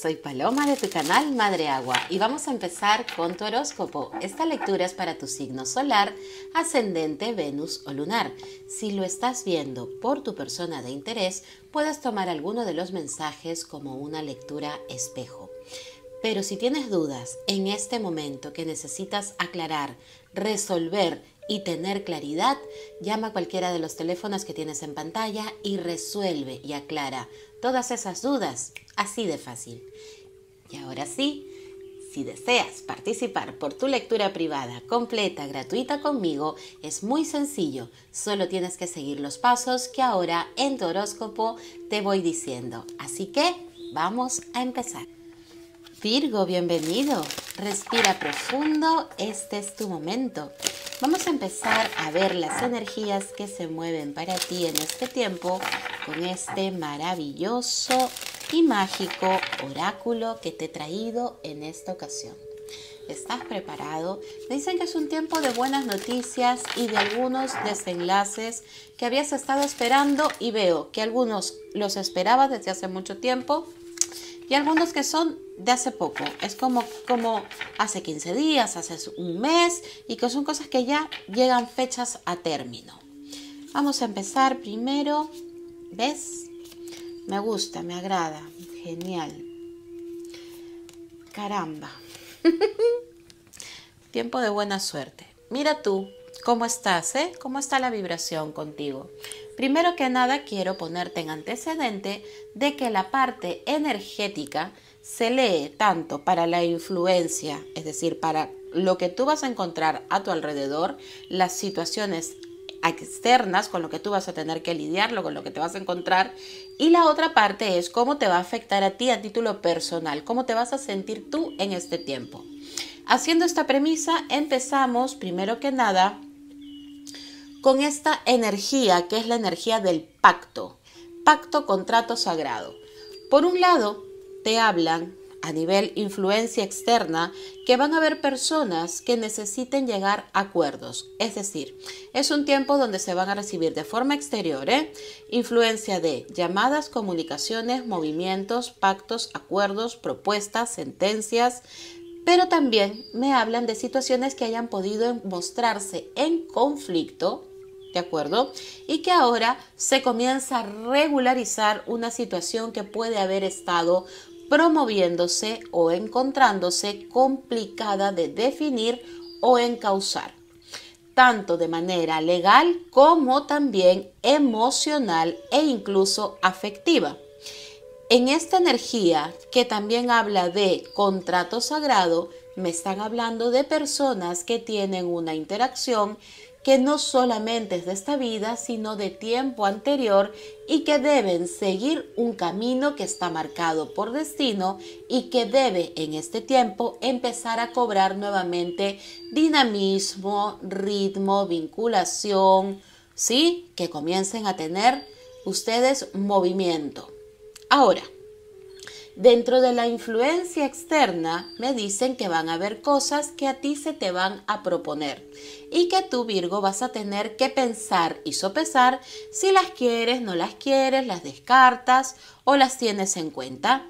soy Paloma de tu canal Madre Agua y vamos a empezar con tu horóscopo. Esta lectura es para tu signo solar, ascendente, Venus o lunar. Si lo estás viendo por tu persona de interés, puedes tomar alguno de los mensajes como una lectura espejo. Pero si tienes dudas en este momento que necesitas aclarar, resolver y tener claridad, llama a cualquiera de los teléfonos que tienes en pantalla y resuelve y aclara todas esas dudas, así de fácil. Y ahora sí, si deseas participar por tu lectura privada, completa, gratuita conmigo, es muy sencillo. Solo tienes que seguir los pasos que ahora en tu horóscopo te voy diciendo. Así que vamos a empezar. Virgo, bienvenido. Respira profundo, este es tu momento. Vamos a empezar a ver las energías que se mueven para ti en este tiempo con este maravilloso y mágico oráculo que te he traído en esta ocasión. ¿Estás preparado? Me dicen que es un tiempo de buenas noticias y de algunos desenlaces que habías estado esperando y veo que algunos los esperaba desde hace mucho tiempo y algunos que son de hace poco. Es como, como hace 15 días, hace un mes y que son cosas que ya llegan fechas a término. Vamos a empezar primero ¿Ves? Me gusta, me agrada. Genial. Caramba. Tiempo de buena suerte. Mira tú, ¿cómo estás? Eh? ¿Cómo está la vibración contigo? Primero que nada, quiero ponerte en antecedente de que la parte energética se lee tanto para la influencia, es decir, para lo que tú vas a encontrar a tu alrededor, las situaciones externas con lo que tú vas a tener que lidiarlo, con lo que te vas a encontrar. Y la otra parte es cómo te va a afectar a ti a título personal, cómo te vas a sentir tú en este tiempo. Haciendo esta premisa, empezamos primero que nada con esta energía que es la energía del pacto, pacto contrato sagrado. Por un lado, te hablan a nivel influencia externa que van a haber personas que necesiten llegar a acuerdos. Es decir, es un tiempo donde se van a recibir de forma exterior ¿eh? influencia de llamadas, comunicaciones, movimientos, pactos, acuerdos, propuestas, sentencias, pero también me hablan de situaciones que hayan podido mostrarse en conflicto ¿de acuerdo? Y que ahora se comienza a regularizar una situación que puede haber estado promoviéndose o encontrándose complicada de definir o encauzar, tanto de manera legal como también emocional e incluso afectiva. En esta energía que también habla de contrato sagrado, me están hablando de personas que tienen una interacción que no solamente es de esta vida, sino de tiempo anterior y que deben seguir un camino que está marcado por destino y que debe en este tiempo empezar a cobrar nuevamente dinamismo, ritmo, vinculación, ¿sí? Que comiencen a tener ustedes movimiento. Ahora, Dentro de la influencia externa me dicen que van a haber cosas que a ti se te van a proponer y que tú Virgo vas a tener que pensar y sopesar si las quieres, no las quieres, las descartas o las tienes en cuenta.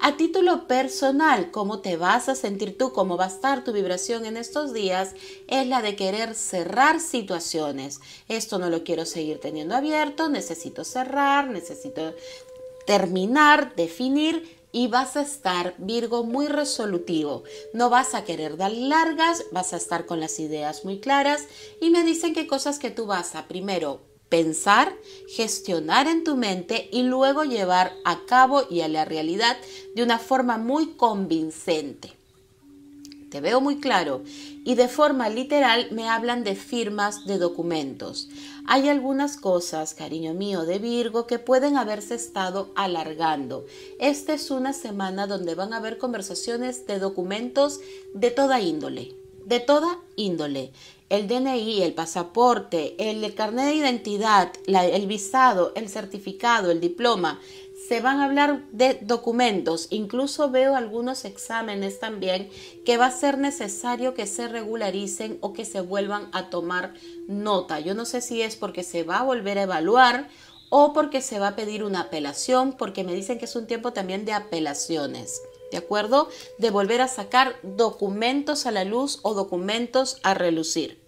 A título personal, cómo te vas a sentir tú, cómo va a estar tu vibración en estos días, es la de querer cerrar situaciones. Esto no lo quiero seguir teniendo abierto, necesito cerrar, necesito terminar, definir y vas a estar, Virgo, muy resolutivo. No vas a querer dar largas, vas a estar con las ideas muy claras y me dicen que cosas que tú vas a primero pensar, gestionar en tu mente y luego llevar a cabo y a la realidad de una forma muy convincente te veo muy claro, y de forma literal me hablan de firmas de documentos. Hay algunas cosas, cariño mío, de Virgo que pueden haberse estado alargando. Esta es una semana donde van a haber conversaciones de documentos de toda índole, de toda índole el DNI, el pasaporte, el carnet de identidad, el visado, el certificado, el diploma, se van a hablar de documentos, incluso veo algunos exámenes también que va a ser necesario que se regularicen o que se vuelvan a tomar nota. Yo no sé si es porque se va a volver a evaluar o porque se va a pedir una apelación, porque me dicen que es un tiempo también de apelaciones. ¿de acuerdo? De volver a sacar documentos a la luz o documentos a relucir.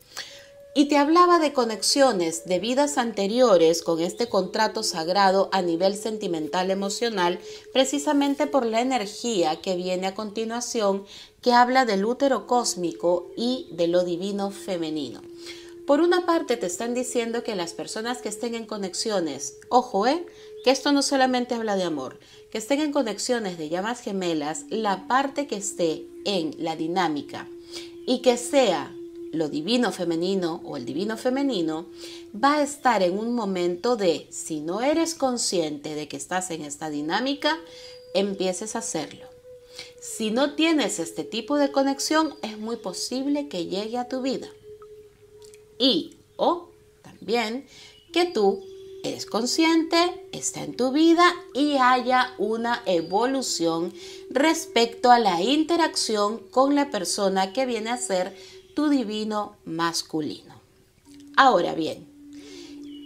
Y te hablaba de conexiones de vidas anteriores con este contrato sagrado a nivel sentimental emocional, precisamente por la energía que viene a continuación, que habla del útero cósmico y de lo divino femenino. Por una parte te están diciendo que las personas que estén en conexiones, ojo, ¿eh? que esto no solamente habla de amor, que estén en conexiones de llamas gemelas, la parte que esté en la dinámica y que sea lo divino femenino o el divino femenino va a estar en un momento de, si no eres consciente de que estás en esta dinámica, empieces a hacerlo. Si no tienes este tipo de conexión, es muy posible que llegue a tu vida. Y o también que tú eres consciente, está en tu vida y haya una evolución respecto a la interacción con la persona que viene a ser tu divino masculino. Ahora bien,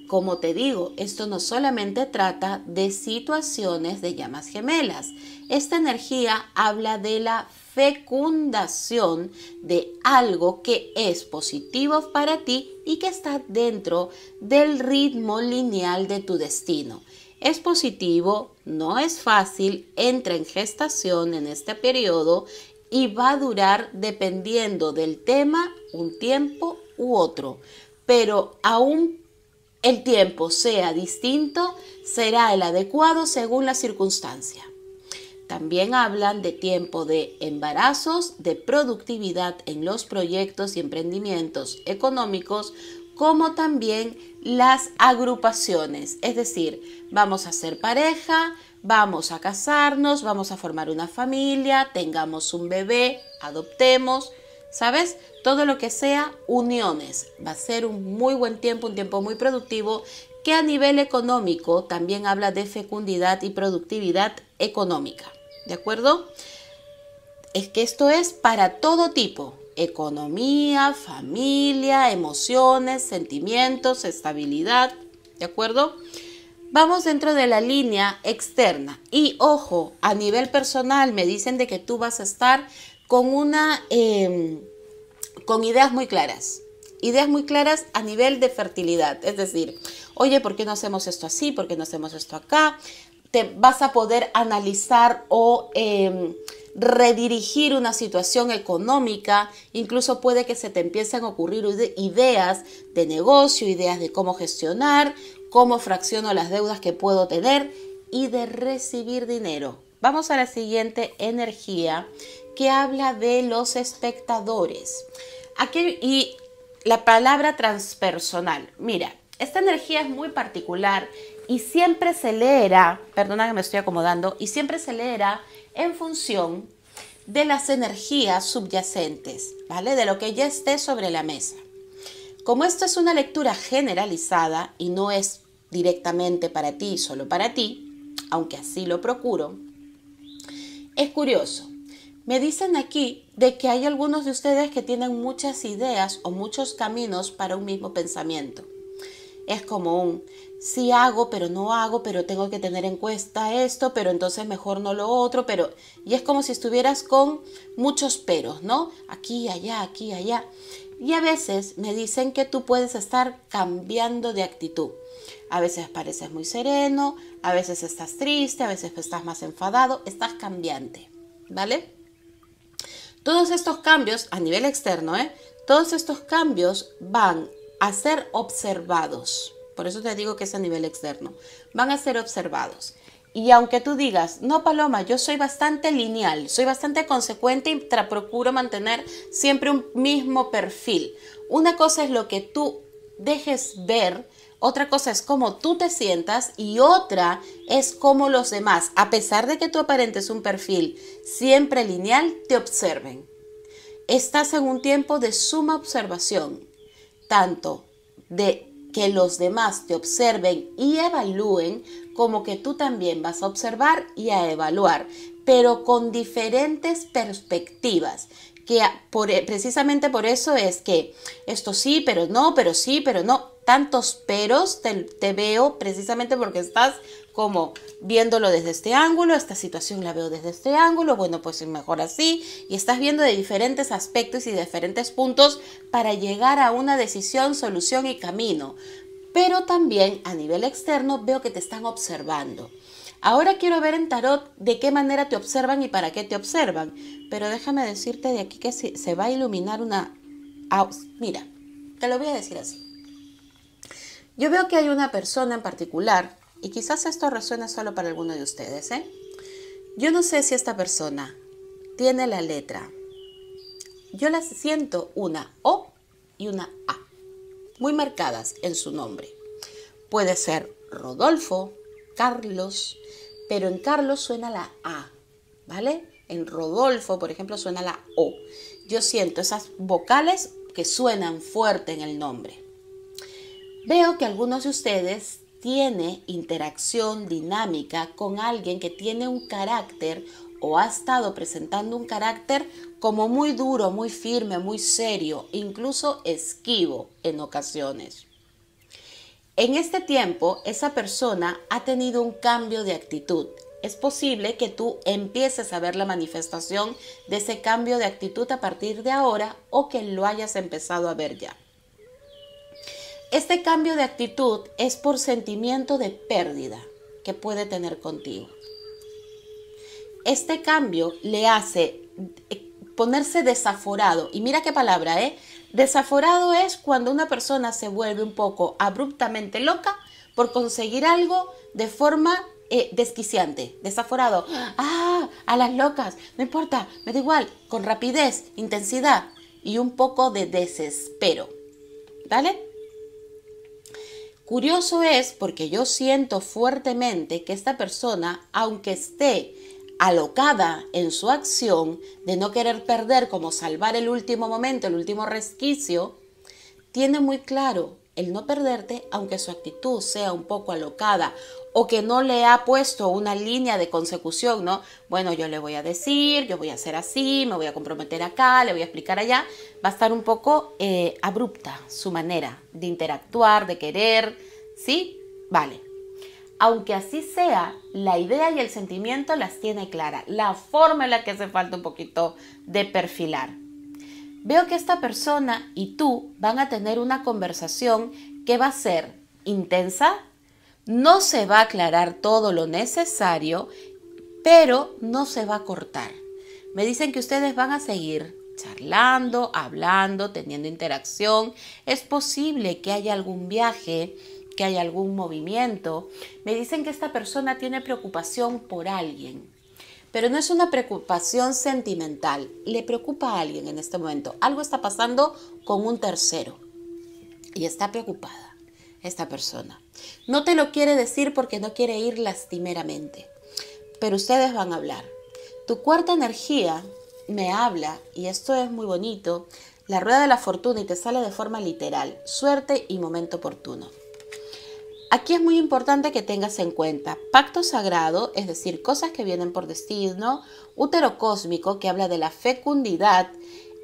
como te digo, esto no solamente trata de situaciones de llamas gemelas, esta energía habla de la fecundación de algo que es positivo para ti y que está dentro del ritmo lineal de tu destino. Es positivo, no es fácil, entra en gestación en este periodo y va a durar dependiendo del tema un tiempo u otro. Pero aún el tiempo sea distinto, será el adecuado según la circunstancia. También hablan de tiempo de embarazos, de productividad en los proyectos y emprendimientos económicos, como también las agrupaciones. Es decir, vamos a ser pareja, vamos a casarnos, vamos a formar una familia, tengamos un bebé, adoptemos, ¿sabes? Todo lo que sea uniones. Va a ser un muy buen tiempo, un tiempo muy productivo, que a nivel económico también habla de fecundidad y productividad económica. ¿De acuerdo? Es que esto es para todo tipo. Economía, familia, emociones, sentimientos, estabilidad. ¿De acuerdo? Vamos dentro de la línea externa y ojo, a nivel personal me dicen de que tú vas a estar con una, em, con ideas muy claras, ideas muy claras a nivel de fertilidad, es decir, oye, ¿por qué no hacemos esto así? ¿Por qué no hacemos esto acá? Te vas a poder analizar o em, redirigir una situación económica, incluso puede que se te empiecen a ocurrir ideas de negocio, ideas de cómo gestionar, cómo fracciono las deudas que puedo tener y de recibir dinero. Vamos a la siguiente energía que habla de los espectadores. Aquí y la palabra transpersonal. Mira, esta energía es muy particular y siempre se leerá, perdona que me estoy acomodando, y siempre se leerá en función de las energías subyacentes, ¿vale? De lo que ya esté sobre la mesa. Como esto es una lectura generalizada y no es directamente para ti, solo para ti, aunque así lo procuro, es curioso. Me dicen aquí de que hay algunos de ustedes que tienen muchas ideas o muchos caminos para un mismo pensamiento. Es como un sí hago, pero no hago, pero tengo que tener en cuenta esto, pero entonces mejor no lo otro, pero... Y es como si estuvieras con muchos peros, ¿no? Aquí, allá, aquí, allá. Y a veces me dicen que tú puedes estar cambiando de actitud. A veces pareces muy sereno, a veces estás triste, a veces estás más enfadado, estás cambiante, ¿vale? Todos estos cambios a nivel externo, ¿eh? Todos estos cambios van a ser observados. Por eso te digo que es a nivel externo. Van a ser observados. Y aunque tú digas, no, Paloma, yo soy bastante lineal, soy bastante consecuente y procuro mantener siempre un mismo perfil. Una cosa es lo que tú dejes ver, otra cosa es cómo tú te sientas y otra es cómo los demás, a pesar de que tú aparentes un perfil siempre lineal, te observen. Estás en un tiempo de suma observación, tanto de que los demás te observen y evalúen como que tú también vas a observar y a evaluar, pero con diferentes perspectivas que eh, precisamente por eso es que esto sí, pero no, pero sí, pero no, tantos peros te, veo precisamente porque estás como viéndolo desde este ángulo, esta situación la veo desde este ángulo, bueno, pues mejor así, y estás viendo de diferentes aspectos y diferentes puntos para llegar a una decisión, solución y camino pero también a nivel externo veo que te están observando. Ahora quiero ver en tarot de qué manera te observan y para qué te observan, pero déjame decirte de aquí que se, va a iluminar una... mira, te lo voy a decir así. Yo veo que hay una persona en particular, y quizás esto resuene solo para alguno de ustedes, ¿eh? Yo no sé si esta persona tiene la letra. Yo la siento una O y una A muy marcadas en su nombre. Puede ser Rodolfo, Carlos, pero en Carlos suena la A, ¿vale? En Rodolfo, por ejemplo, suena la O. Yo siento esas vocales que suenan fuerte en el nombre. Veo que algunos de ustedes tiene interacción dinámica con alguien que tiene un carácter o ha estado presentando un carácter como muy duro, muy firme, muy serio, incluso esquivo en ocasiones. En este tiempo, esa persona ha tenido un cambio de actitud. Es posible que tú empieces a ver la manifestación de ese cambio de actitud a partir de ahora o que lo hayas empezado a ver ya. Este cambio de actitud es por sentimiento de pérdida que puede tener contigo. Este cambio le hace ponerse desaforado. Y mira qué palabra, ¿eh? Desaforado es cuando una persona se vuelve un poco abruptamente loca por conseguir algo de forma eh, desquiciante, desaforado. Ah, a las locas, no importa, me da igual, con rapidez, intensidad y un poco de desespero. ¿Vale? Curioso es porque yo siento fuertemente que esta persona, aunque esté alocada en su acción de no querer perder, como salvar el último momento, el último resquicio, tiene muy claro el no perderte, aunque su actitud sea un poco alocada o que no le ha puesto una línea de consecución, ¿no? Bueno, yo le voy a decir, yo voy a hacer así, me voy a comprometer acá, le voy a explicar allá. Va a estar un poco eh, abrupta su manera de interactuar, de querer, ¿sí? Vale, aunque así sea, la idea y el sentimiento las tiene clara, la forma en la que hace falta un poquito de perfilar. Veo que esta persona y tú van a tener una conversación que va a ser intensa, no se va a aclarar todo lo necesario, pero no se va a cortar. Me dicen que ustedes van a seguir charlando, hablando, teniendo interacción. Es posible que haya algún viaje que hay algún movimiento, me dicen que esta persona tiene preocupación por alguien. Pero no es una preocupación sentimental, le preocupa a alguien en este momento. Algo está pasando con un tercero y está preocupada esta persona. No te lo quiere decir porque no quiere ir lastimeramente, pero ustedes van a hablar. Tu cuarta energía me habla, y esto es muy bonito, la rueda de la fortuna y te sale de forma literal, suerte y momento oportuno. Aquí es muy importante que tengas en cuenta pacto sagrado, es decir, cosas que vienen por destino, útero cósmico, que habla de la fecundidad,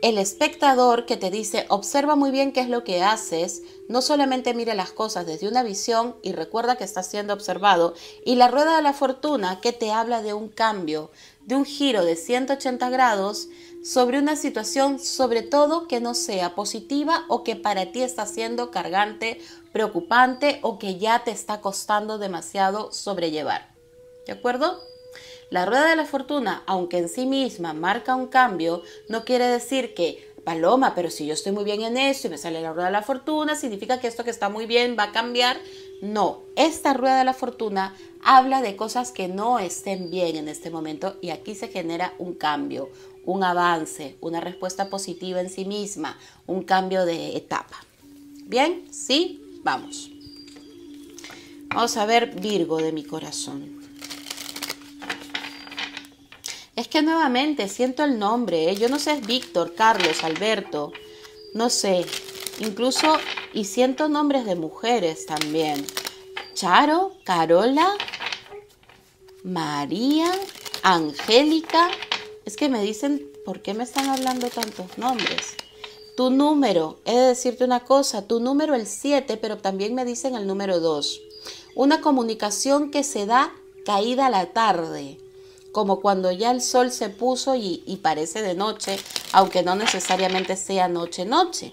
el espectador que te dice observa muy bien qué es lo que haces, no solamente mire las cosas desde una visión y recuerda que está siendo observado, y la rueda de la fortuna que te habla de un cambio, de un giro de 180 grados sobre una situación sobre todo que no sea positiva o que para ti está siendo cargante preocupante o que ya te está costando demasiado sobrellevar. ¿De acuerdo? La rueda de la fortuna, aunque en sí misma marca un cambio, no quiere decir que Paloma, pero si yo estoy muy bien en esto y me sale la rueda de la fortuna, significa que esto que está muy bien va a cambiar. No, esta rueda de la fortuna habla de cosas que no estén bien en este momento y aquí se genera un cambio, un avance, una respuesta positiva en sí misma, un cambio de etapa. ¿Bien? ¿Sí? Vamos. Vamos a ver Virgo de mi corazón. Es que nuevamente siento el nombre. ¿eh? Yo no sé, es Víctor, Carlos, Alberto. No sé. Incluso, y siento nombres de mujeres también. Charo, Carola, María, Angélica. Es que me dicen, ¿por qué me están hablando tantos nombres? Tu número, he de decirte una cosa, tu número el 7, pero también me dicen el número 2. Una comunicación que se da caída a la tarde, como cuando ya el sol se puso y, y parece de noche, aunque no necesariamente sea noche, noche.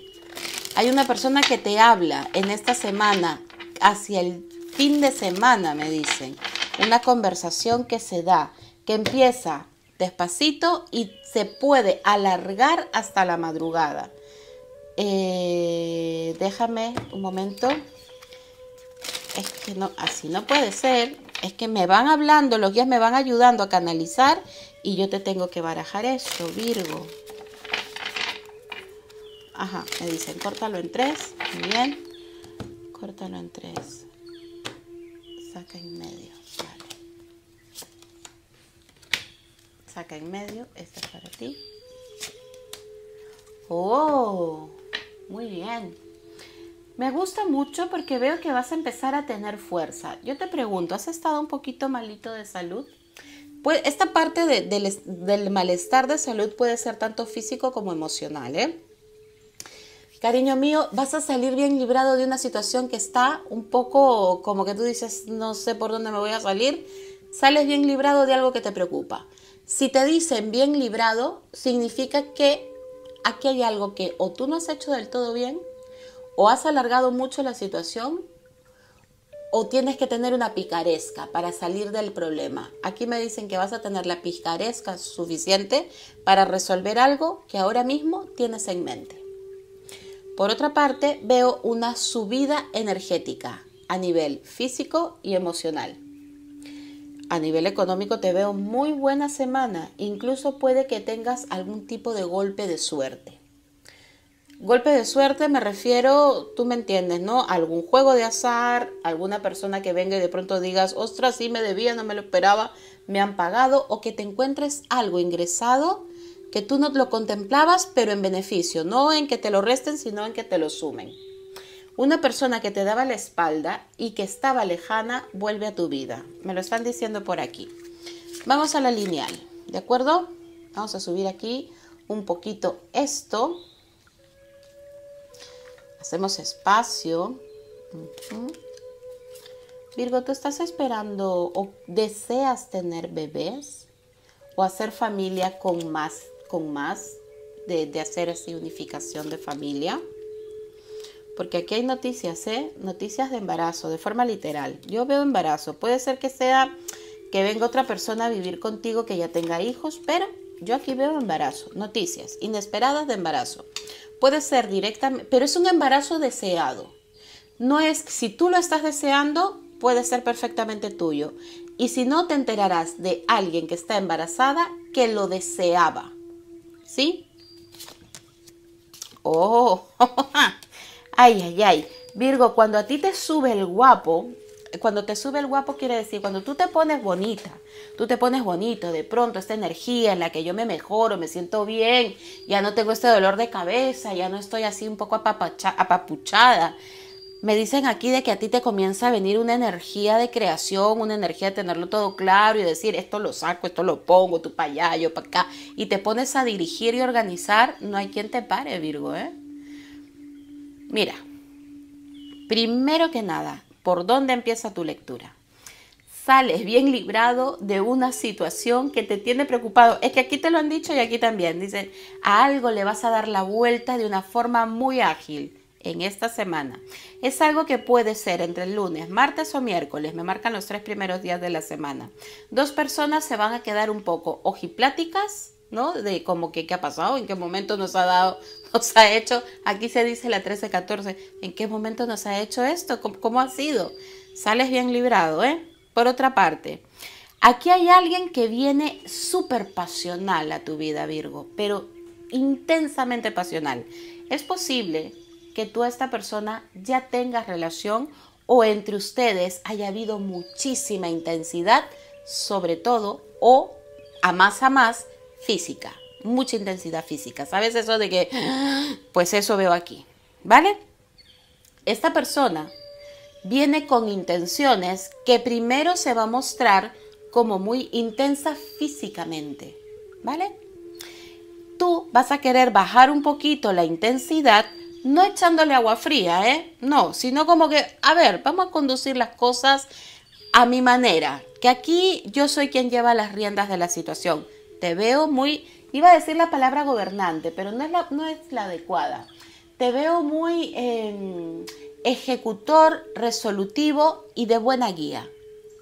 Hay una persona que te habla en esta semana, hacia el fin de semana, me dicen. Una conversación que se da, que empieza despacito y se puede alargar hasta la madrugada. Eh, déjame un momento. Es que no, así no puede ser. Es que me van hablando, los guías me van ayudando a canalizar y yo te tengo que barajar eso, Virgo. Ajá, me dicen, córtalo en tres. Muy bien. Córtalo en tres. Saca en medio. Vale. Saca en medio. Esta es para ti. ¡Oh! Muy bien. Me gusta mucho porque veo que vas a empezar a tener fuerza. Yo te pregunto, ¿has estado un poquito malito de salud? Pues esta parte del malestar de salud puede ser tanto físico como emocional, ¿eh? Cariño mío, vas a salir bien librado de una situación que está un poco como que tú dices, no sé por dónde me voy a salir. Sales bien librado de algo que te preocupa. Si te dicen bien librado, significa que aquí hay algo que o tú no has hecho del todo bien, o has alargado mucho la situación, o tienes que tener una picaresca para salir del problema. Aquí me dicen que vas a tener la picaresca suficiente para resolver algo que ahora mismo tienes en mente. Por otra parte, veo una subida energética a nivel físico y emocional. A nivel económico te veo muy buena semana, incluso puede que tengas algún tipo de golpe de suerte. Golpe de suerte me refiero, tú me entiendes, ¿no? Algún juego de azar, alguna persona que venga y de pronto digas, ostras, sí me debía, no me lo esperaba, me han pagado, o que te encuentres algo ingresado que tú no lo contemplabas, pero en beneficio, no en que te lo resten, sino en que te lo sumen. Una persona que te daba la espalda y que estaba lejana vuelve a tu vida. Me lo están diciendo por aquí. Vamos a la lineal, ¿de acuerdo? Vamos a subir aquí un poquito esto. Hacemos espacio. Virgo, ¿tú estás esperando o deseas tener bebés o hacer familia con más, con más de, de hacer así unificación de familia? porque aquí hay noticias, ¿eh? Noticias de embarazo, de forma literal. Yo veo embarazo. Puede ser que sea que venga otra persona a vivir contigo que ya tenga hijos, pero yo aquí veo embarazo, noticias inesperadas de embarazo. Puede ser directamente, pero es un embarazo deseado. No es, si tú lo estás deseando, puede ser perfectamente tuyo. Y si no, te enterarás de alguien que está embarazada que lo deseaba. ¿Sí? Oh, oh Ay, ay, ay. Virgo, cuando a ti te sube el guapo, cuando te sube el guapo quiere decir, cuando tú te pones bonita, tú te pones bonito, de pronto esta energía en la que yo me mejoro, me siento bien, ya no tengo este dolor de cabeza, ya no estoy así un poco apapuchada. Me dicen aquí de que a ti te comienza a venir una energía de creación, una energía de tenerlo todo claro y decir, esto lo saco, esto lo pongo, tú para allá, yo para acá, y te pones a dirigir y organizar, no hay quien te pare, Virgo, ¿eh? Mira, primero que nada, ¿por dónde empieza tu lectura? Sales bien librado de una situación que te tiene preocupado. Es que aquí te lo han dicho y aquí también. Dicen, a algo le vas a dar la vuelta de una forma muy ágil en esta semana. Es algo que puede ser entre el lunes, martes o miércoles, me marcan los tres primeros días de la semana. Dos personas se van a quedar un poco ojipláticas ¿no? De como que qué ha pasado, en qué momento nos ha dado, nos ha hecho, aquí se dice la 13-14, en qué momento nos ha hecho esto, ¿Cómo, ha sido. Sales bien librado, ¿eh? Por otra parte, aquí hay alguien que viene súper pasional a tu vida, Virgo, pero intensamente pasional. Es posible que tú a esta persona ya tengas relación o entre ustedes haya habido muchísima intensidad, sobre todo, o a más a más, física, mucha intensidad física. ¿Sabes eso de que, pues eso veo aquí? ¿Vale? Esta persona viene con intenciones que primero se va a mostrar como muy intensa físicamente, ¿vale? Tú vas a querer bajar un poquito la intensidad, no echándole agua fría, ¿eh? No, sino como que, a ver, vamos a conducir las cosas a mi manera, que aquí yo soy quien lleva las riendas de la situación te veo muy, iba a decir la palabra gobernante, pero no es la, no es la adecuada. Te veo muy em, ejecutor, resolutivo y de buena guía.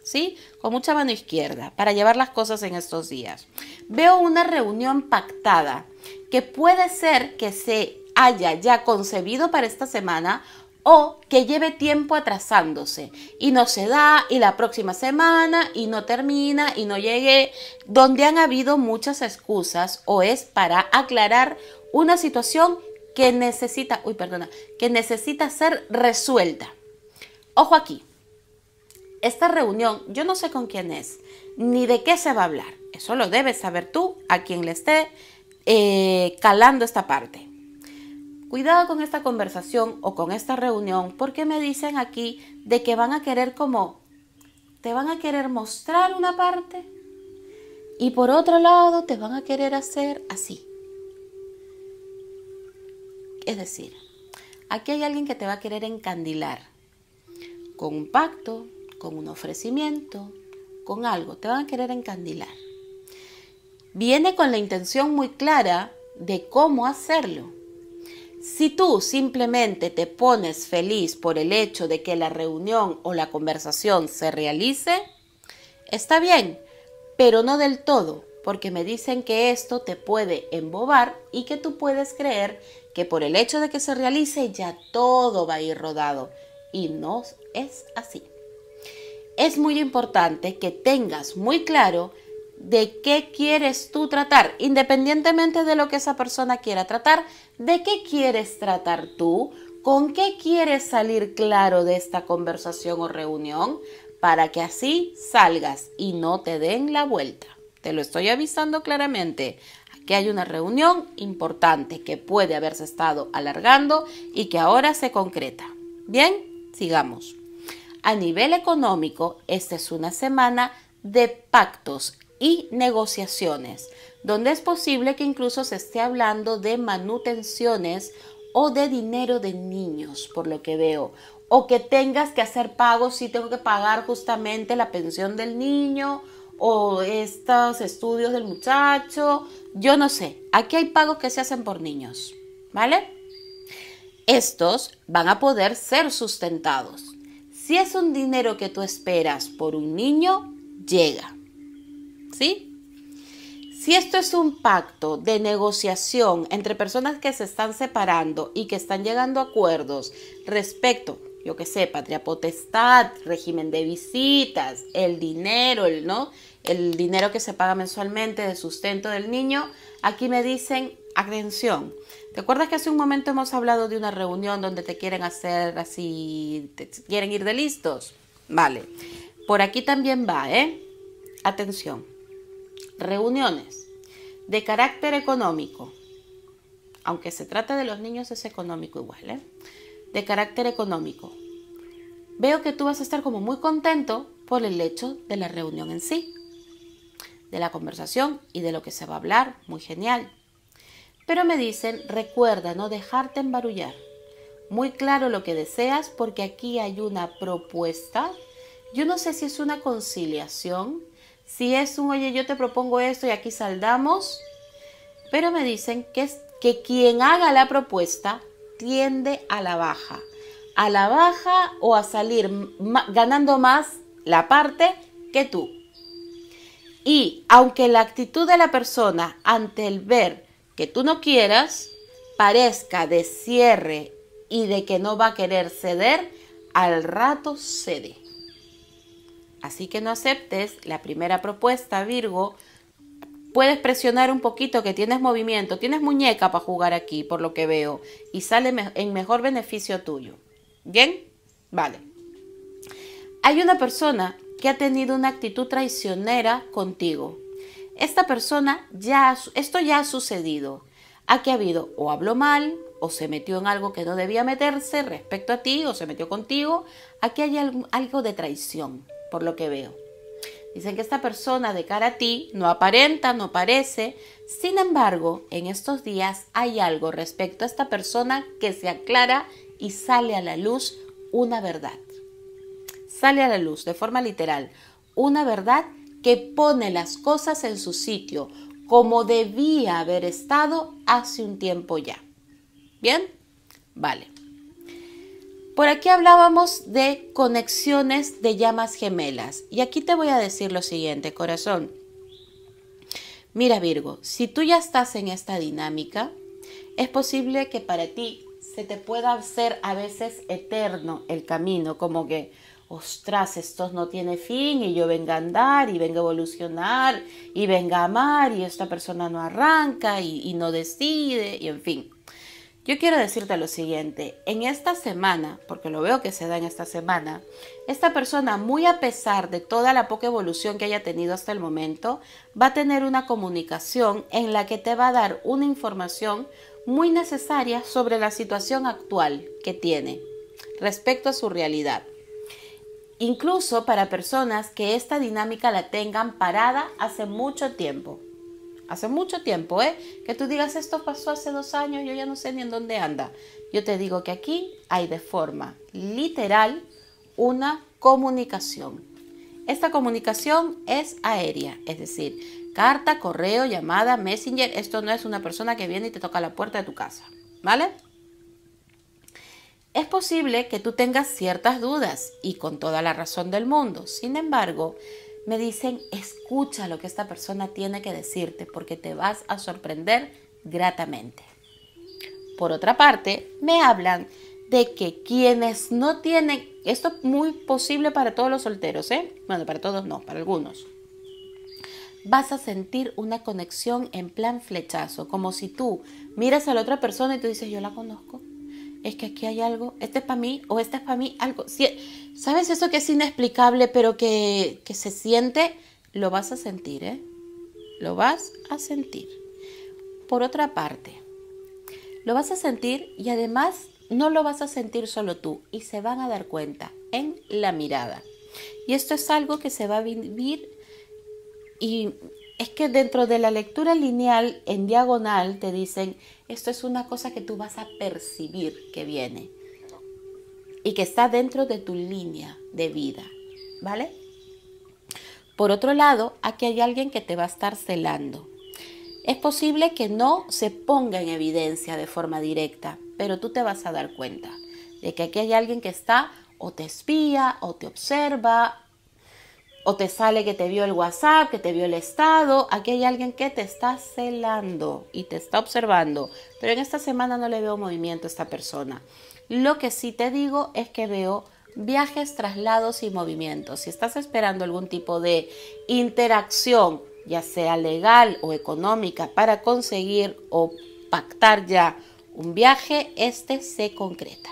¿Sí? Con mucha mano izquierda para llevar las cosas en estos días. Veo una reunión pactada que puede ser que se haya ya concebido para esta semana o que lleve tiempo atrasándose y no se da y la próxima semana y no termina y no llegue, donde han habido muchas excusas o es para aclarar una situación que necesita, uy, perdona, que necesita ser resuelta. Ojo aquí. Esta reunión, yo no sé con quién es, ni de qué se va a hablar. Eso lo debes saber tú, a quien le esté eh, calando esta parte cuidado con esta conversación o con esta reunión porque me dicen aquí de que van a querer como, te van a querer mostrar una parte y por otro lado te van a querer hacer así. Es decir, aquí hay alguien que te va a querer encandilar con un pacto, con un ofrecimiento, con algo, te van a querer encandilar. Viene con la intención muy clara de cómo hacerlo si tú simplemente te pones feliz por el hecho de que la reunión o la conversación se realice, está bien, pero no del todo, porque me dicen que esto te puede embobar y que tú puedes creer que por el hecho de que se realice ya todo va a ir rodado. Y no es así. Es muy importante que tengas muy claro de qué quieres tú tratar, independientemente de lo que esa persona quiera tratar, ¿De qué quieres tratar tú? ¿Con qué quieres salir claro de esta conversación o reunión? Para que así salgas y no te den la vuelta. Te lo estoy avisando claramente. Aquí hay una reunión importante que puede haberse estado alargando y que ahora se concreta. Bien, sigamos. A nivel económico, esta es una semana de pactos y negociaciones donde es posible que incluso se esté hablando de manutenciones o de dinero de niños, por lo que veo, o que tengas que hacer pagos, si tengo que pagar justamente la pensión del niño o estos estudios del muchacho, yo no sé, aquí hay pagos que se hacen por niños, ¿vale? Estos van a poder ser sustentados. Si es un dinero que tú esperas por un niño, llega. ¿Sí? Si esto es un pacto de negociación entre personas que se están separando y que están llegando a acuerdos respecto, yo que sé, patria potestad, régimen de visitas, el dinero, el no, el dinero que se paga mensualmente de sustento del niño, aquí me dicen atención. ¿Te acuerdas que hace un momento hemos hablado de una reunión donde te quieren hacer así, te quieren ir de listos? Vale. Por aquí también va, ¿eh? Atención. Reuniones de carácter económico. Aunque se trata de los niños, es económico igual, ¿eh? De carácter económico. Veo que tú vas a estar como muy contento por el hecho de la reunión en sí, de la conversación y de lo que se va a hablar. Muy genial. Pero me dicen, recuerda no dejarte embarullar. Muy claro lo que deseas porque aquí hay una propuesta. Yo no sé si es una conciliación si es un, oye, yo te propongo esto y aquí saldamos, pero me dicen que, que quien haga la propuesta tiende a la baja, a la baja o a salir ganando más la parte que tú. Y aunque la actitud de la persona ante el ver que tú no quieras parezca de cierre y de que no va a querer ceder, al rato cede. Así que no aceptes la primera propuesta, Virgo. Puedes presionar un poquito que tienes movimiento, tienes muñeca para jugar aquí, por lo que veo, y sale en mejor beneficio tuyo. ¿Bien? Vale. Hay una persona que ha tenido una actitud traicionera contigo. Esta persona ya, esto ya ha sucedido. Aquí ha habido o habló mal, o se metió en algo que no debía meterse respecto a ti, o se metió contigo. Aquí hay algo de traición por lo que veo. Dicen que esta persona de cara a ti no aparenta, no parece. Sin embargo, en estos días hay algo respecto a esta persona que se aclara y sale a la luz una verdad. Sale a la luz de forma literal una verdad que pone las cosas en su sitio como debía haber estado hace un tiempo ya. ¿Bien? Vale. Por aquí hablábamos de conexiones de llamas gemelas. Y aquí te voy a decir lo siguiente, corazón. Mira Virgo, si tú ya estás en esta dinámica, es posible que para ti se te pueda hacer a veces eterno el camino, como que, ostras, esto no tiene fin y yo venga a andar y venga a evolucionar y venga a amar y esta persona no arranca y, y no decide y en fin. Yo quiero decirte lo siguiente, en esta semana, porque lo veo que se da en esta semana, esta persona, muy a pesar de toda la poca evolución que haya tenido hasta el momento, va a tener una comunicación en la que te va a dar una información muy necesaria sobre la situación actual que tiene respecto a su realidad. Incluso para personas que esta dinámica la tengan parada hace mucho tiempo hace mucho tiempo, ¿eh? Que tú digas, esto pasó hace dos años, yo ya no sé ni en dónde anda. Yo te digo que aquí hay de forma literal una comunicación. Esta comunicación es aérea, es decir, carta, correo, llamada, messenger. Esto no es una persona que viene y te toca la puerta de tu casa, ¿vale? Es posible que tú tengas ciertas dudas y con toda la razón del mundo. Sin embargo, me dicen, escucha lo que esta persona tiene que decirte porque te vas a sorprender gratamente. Por otra parte, me hablan de que quienes no tienen, esto es muy posible para todos los solteros, ¿eh? Bueno, para todos no, para algunos. Vas a sentir una conexión en plan flechazo, como si tú miras a la otra persona y tú dices, yo la conozco, es que aquí hay algo, este es para mí o este es para mí, algo. ¿Sabes eso que es inexplicable pero que, se siente? Lo vas a sentir, ¿eh? Lo vas a sentir. Por otra parte, lo vas a sentir y además no lo vas a sentir solo tú y se van a dar cuenta en la mirada. Y esto es algo que se va a vivir y es que dentro de la lectura lineal en diagonal te dicen, esto es una cosa que tú vas a percibir que viene y que está dentro de tu línea de vida, ¿vale? Por otro lado, aquí hay alguien que te va a estar celando. Es posible que no se ponga en evidencia de forma directa, pero tú te vas a dar cuenta de que aquí hay alguien que está o te espía o te observa o te sale que te vio el WhatsApp, que te vio el estado. Aquí hay alguien que te está celando y te está observando. Pero en esta semana no le veo movimiento a esta persona. Lo que sí te digo es que veo viajes, traslados y movimientos. Si estás esperando algún tipo de interacción, ya sea legal o económica, para conseguir o pactar ya un viaje, este se concreta.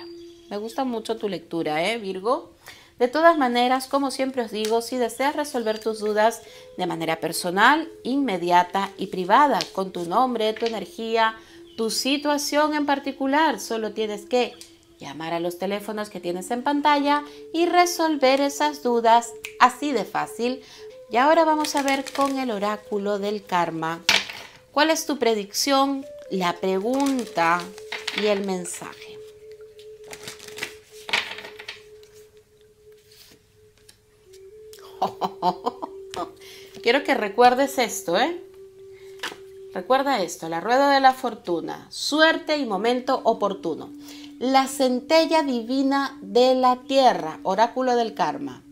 Me gusta mucho tu lectura, ¿eh, Virgo? De todas maneras, como siempre os digo, si deseas resolver tus dudas de manera personal, inmediata y privada, con tu nombre, tu energía, tu situación en particular, solo tienes que llamar a los teléfonos que tienes en pantalla y resolver esas dudas así de fácil. Y ahora vamos a ver con el oráculo del karma. ¿Cuál es tu predicción? La pregunta y el mensaje. Quiero que recuerdes esto, ¿eh? Recuerda esto, la rueda de la fortuna, suerte y momento oportuno. La centella divina de la tierra, oráculo del karma,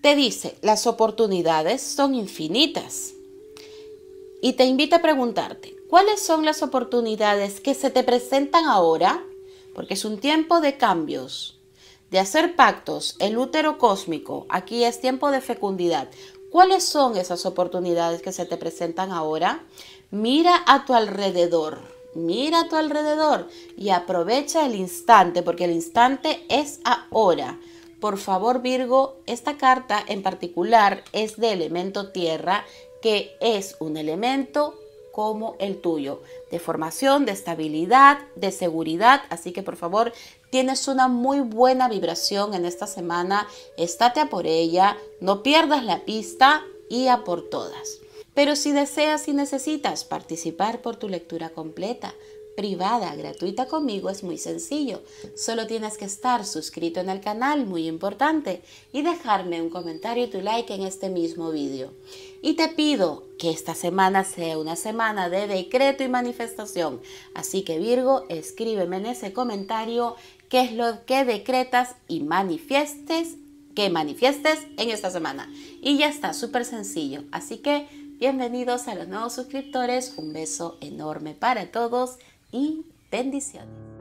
te dice, las oportunidades son infinitas. Y te invita a preguntarte, ¿cuáles son las oportunidades que se te presentan ahora? Porque es un tiempo de cambios, de hacer pactos, el útero cósmico, aquí es tiempo de fecundidad. ¿Cuáles son esas oportunidades que se te presentan ahora? Mira a tu alrededor, mira a tu alrededor y aprovecha el instante, porque el instante es ahora. Por favor, Virgo, esta carta en particular es de elemento tierra, que es un elemento como el tuyo, de formación, de estabilidad, de seguridad. Así que por favor, tienes una muy buena vibración en esta semana, estate a por ella, no pierdas la pista y a por todas. Pero si deseas y necesitas participar por tu lectura completa, privada, gratuita conmigo es muy sencillo. Solo tienes que estar suscrito en el canal, muy importante, y dejarme un comentario y tu like en este mismo vídeo. Y te pido que esta semana sea una semana de decreto y manifestación. Así que Virgo, escríbeme en ese comentario qué es lo que decretas y manifiestes, que manifiestes en esta semana. Y ya está, súper sencillo. Así que bienvenidos a los nuevos suscriptores. Un beso enorme para todos y bendiciones.